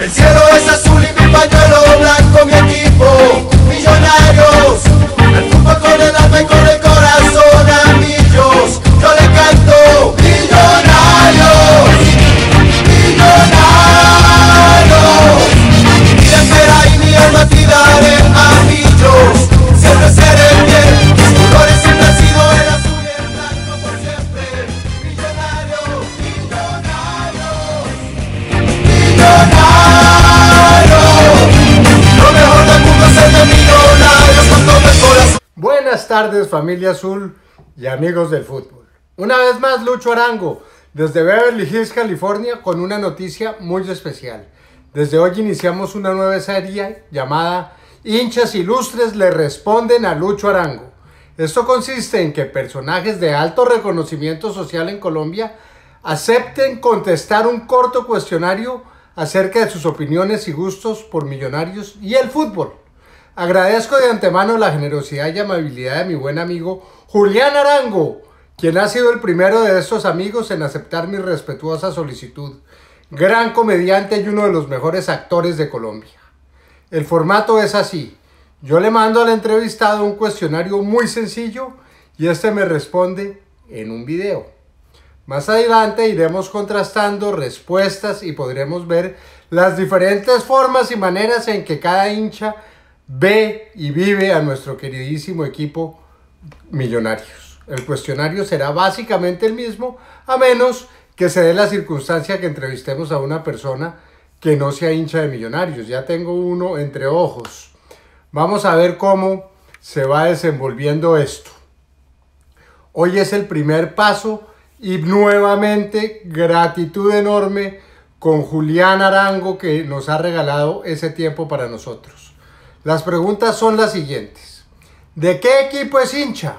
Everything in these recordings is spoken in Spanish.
El cielo es azul y mi pañuelo blanco, mi equipo, millonarios. El fútbol con el alma tardes familia azul y amigos del fútbol. Una vez más Lucho Arango desde Beverly Hills, California con una noticia muy especial. Desde hoy iniciamos una nueva serie llamada Hinchas Ilustres le responden a Lucho Arango. Esto consiste en que personajes de alto reconocimiento social en Colombia acepten contestar un corto cuestionario acerca de sus opiniones y gustos por millonarios y el fútbol. Agradezco de antemano la generosidad y amabilidad de mi buen amigo Julián Arango, quien ha sido el primero de estos amigos en aceptar mi respetuosa solicitud. Gran comediante y uno de los mejores actores de Colombia. El formato es así. Yo le mando al entrevistado un cuestionario muy sencillo y este me responde en un video. Más adelante iremos contrastando respuestas y podremos ver las diferentes formas y maneras en que cada hincha ve y vive a nuestro queridísimo equipo Millonarios. El cuestionario será básicamente el mismo, a menos que se dé la circunstancia que entrevistemos a una persona que no sea hincha de Millonarios. Ya tengo uno entre ojos. Vamos a ver cómo se va desenvolviendo esto. Hoy es el primer paso y nuevamente gratitud enorme con Julián Arango que nos ha regalado ese tiempo para nosotros. Las preguntas son las siguientes. ¿De qué equipo es hincha?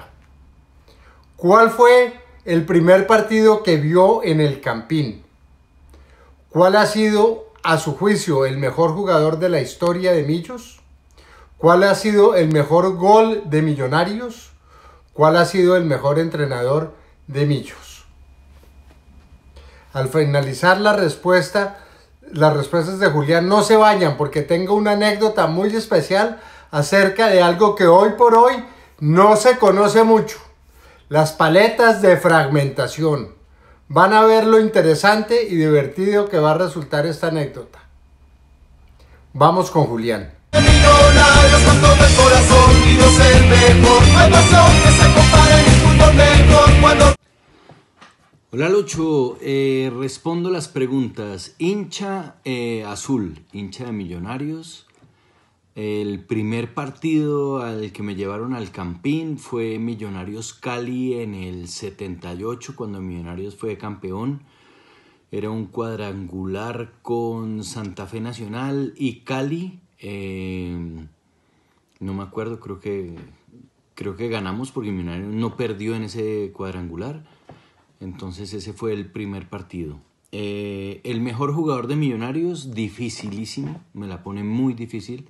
¿Cuál fue el primer partido que vio en el Campín? ¿Cuál ha sido, a su juicio, el mejor jugador de la historia de Millos? ¿Cuál ha sido el mejor gol de Millonarios? ¿Cuál ha sido el mejor entrenador de Millos? Al finalizar la respuesta, las respuestas de Julián. No se vayan porque tengo una anécdota muy especial acerca de algo que hoy por hoy no se conoce mucho. Las paletas de fragmentación. Van a ver lo interesante y divertido que va a resultar esta anécdota. Vamos con Julián. Hola Lucho, eh, respondo las preguntas. Hincha eh, azul, hincha de Millonarios. El primer partido al que me llevaron al Campín fue Millonarios Cali en el 78, cuando Millonarios fue campeón. Era un cuadrangular con Santa Fe Nacional y Cali. Em, no me acuerdo, creo que, creo que ganamos porque Millonarios no perdió en ese cuadrangular. Entonces ese fue el primer partido. Eh, el mejor jugador de Millonarios, dificilísimo, me la pone muy difícil.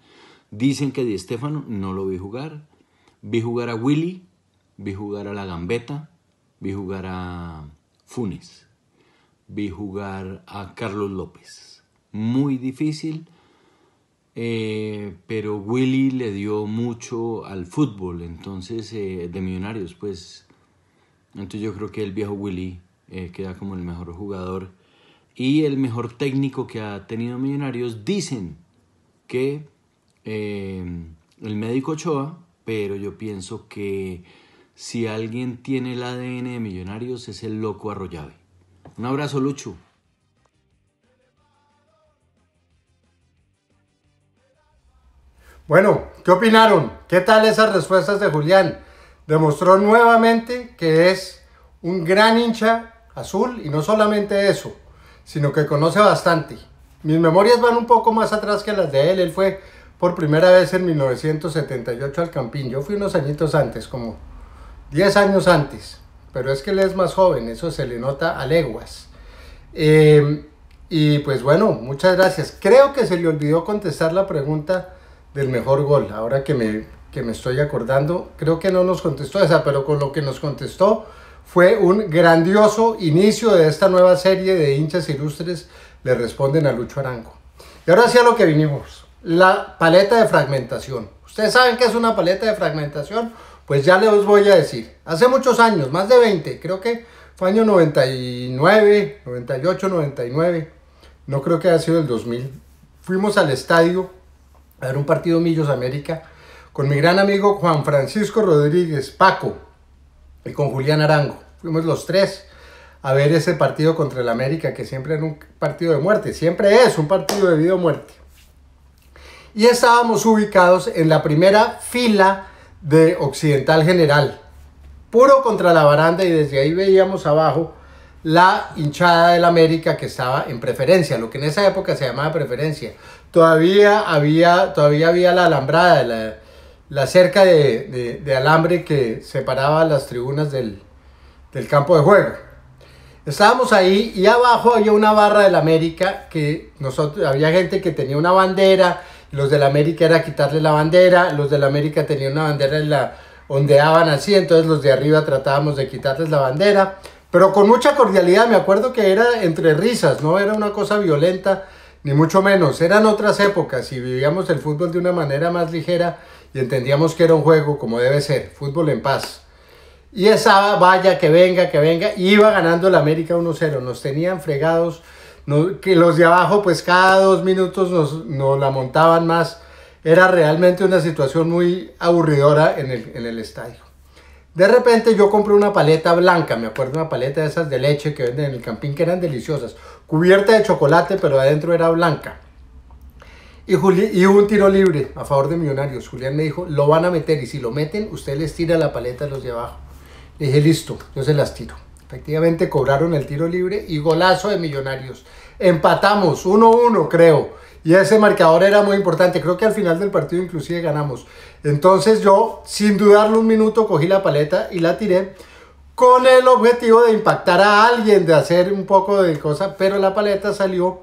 Dicen que Di Stefano, no lo vi jugar. Vi jugar a Willy, vi jugar a La Gambeta, vi jugar a Funes, vi jugar a Carlos López. Muy difícil, eh, pero Willy le dio mucho al fútbol, entonces eh, de Millonarios, pues entonces yo creo que el viejo Willy eh, queda como el mejor jugador y el mejor técnico que ha tenido Millonarios. Dicen que eh, el médico Ochoa, pero yo pienso que si alguien tiene el ADN de Millonarios es el loco Arroyave. Un abrazo, Lucho. Bueno, ¿qué opinaron? ¿Qué tal esas respuestas de Julián? demostró nuevamente que es un gran hincha azul y no solamente eso, sino que conoce bastante. Mis memorias van un poco más atrás que las de él, él fue por primera vez en 1978 al Campín, yo fui unos añitos antes, como 10 años antes, pero es que él es más joven, eso se le nota a leguas. Eh, y pues bueno, muchas gracias. Creo que se le olvidó contestar la pregunta del mejor gol, ahora que me, que me estoy acordando, creo que no nos contestó esa, pero con lo que nos contestó fue un grandioso inicio de esta nueva serie de hinchas ilustres le responden a Lucho Arango. Y ahora sí a lo que vinimos, la paleta de fragmentación. ¿Ustedes saben qué es una paleta de fragmentación? Pues ya les voy a decir. Hace muchos años, más de 20, creo que fue año 99, 98, 99, no creo que haya sido el 2000. Fuimos al estadio a ver un partido Millos América con mi gran amigo Juan Francisco Rodríguez Paco y con Julián Arango. Fuimos los tres a ver ese partido contra el América, que siempre era un partido de muerte, siempre es un partido de vida o muerte. Y estábamos ubicados en la primera fila de Occidental General, puro contra la baranda y desde ahí veíamos abajo la hinchada del América que estaba en preferencia, lo que en esa época se llamaba preferencia. Todavía había, todavía había la alambrada de la, la cerca de, alambre que separaba las tribunas del, campo de juego. Estábamos ahí y abajo había una barra del América que nosotros, había gente que tenía una bandera, los del América era quitarle la bandera, los del América tenían una bandera y la ondeaban así, entonces los de arriba tratábamos de quitarles la bandera, pero con mucha cordialidad, me acuerdo que era entre risas, no era una cosa violenta, ni mucho menos. Eran otras épocas y vivíamos el fútbol de una manera más ligera y entendíamos que era un juego como debe ser, fútbol en paz. Y esa vaya, que venga, que venga, iba ganando el América 1-0, nos tenían fregados, que los de abajo pues cada dos minutos nos, nos, la montaban más. Era realmente una situación muy aburridora en el, en el estadio. De repente yo compré una paleta blanca, me acuerdo una paleta de esas de leche que venden en el campín que eran deliciosas cubierta de chocolate, pero adentro era blanca. Y, Juli y un tiro libre a favor de Millonarios. Julián me dijo, lo van a meter y si lo meten, usted les tira la paleta a los de abajo. Le dije, listo, yo se las tiro. Efectivamente cobraron el tiro libre y golazo de Millonarios. Empatamos 1-1, creo. Y ese marcador era muy importante. Creo que al final del partido inclusive ganamos. Entonces yo, sin dudarlo un minuto, cogí la paleta y la tiré con el objetivo de impactar a alguien, de hacer un poco de cosa, pero la paleta salió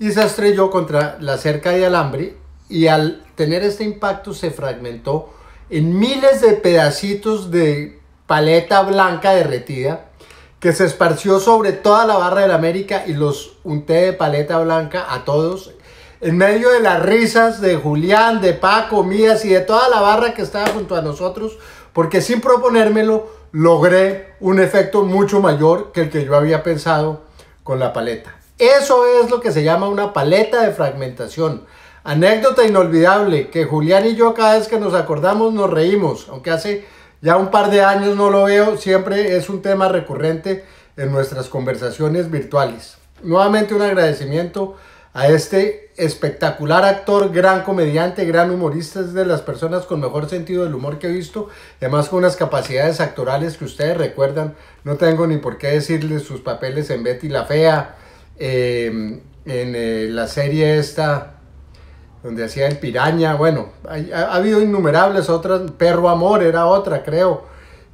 y se estrelló contra la cerca de alambre y al tener este impacto se fragmentó en miles de pedacitos de paleta blanca derretida que se esparció sobre toda la barra del América y los unté de paleta blanca a todos en medio de las risas de Julián, de Paco, mías y de toda la barra que estaba junto a nosotros, porque sin proponérmelo logré un efecto mucho mayor que el que yo había pensado con la paleta. Eso es lo que se llama una paleta de fragmentación. Anécdota inolvidable que Julián y yo cada vez que nos acordamos nos reímos, aunque hace ya un par de años no lo veo, siempre es un tema recurrente en nuestras conversaciones virtuales. Nuevamente un agradecimiento a este espectacular actor, gran comediante, gran humorista, es de las personas con mejor sentido del humor que he visto, además con unas capacidades actorales que ustedes recuerdan, no tengo ni por qué decirles sus papeles en Betty la Fea, em, en eh, la serie esta donde hacía el piraña, bueno, ha, habido innumerables otras, Perro Amor era otra, creo.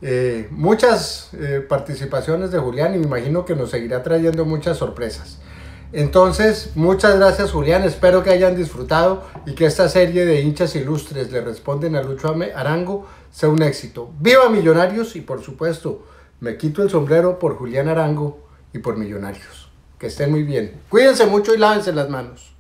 Eh, muchas eh, participaciones de Julián y me imagino que nos seguirá trayendo muchas sorpresas. Entonces, muchas gracias Julián, espero que hayan disfrutado y que esta serie de hinchas ilustres le responden a Lucho Arango sea un éxito. ¡Viva Millonarios! Y por supuesto, me quito el sombrero por Julián Arango y por Millonarios. Que estén muy bien. Cuídense mucho y lávense las manos.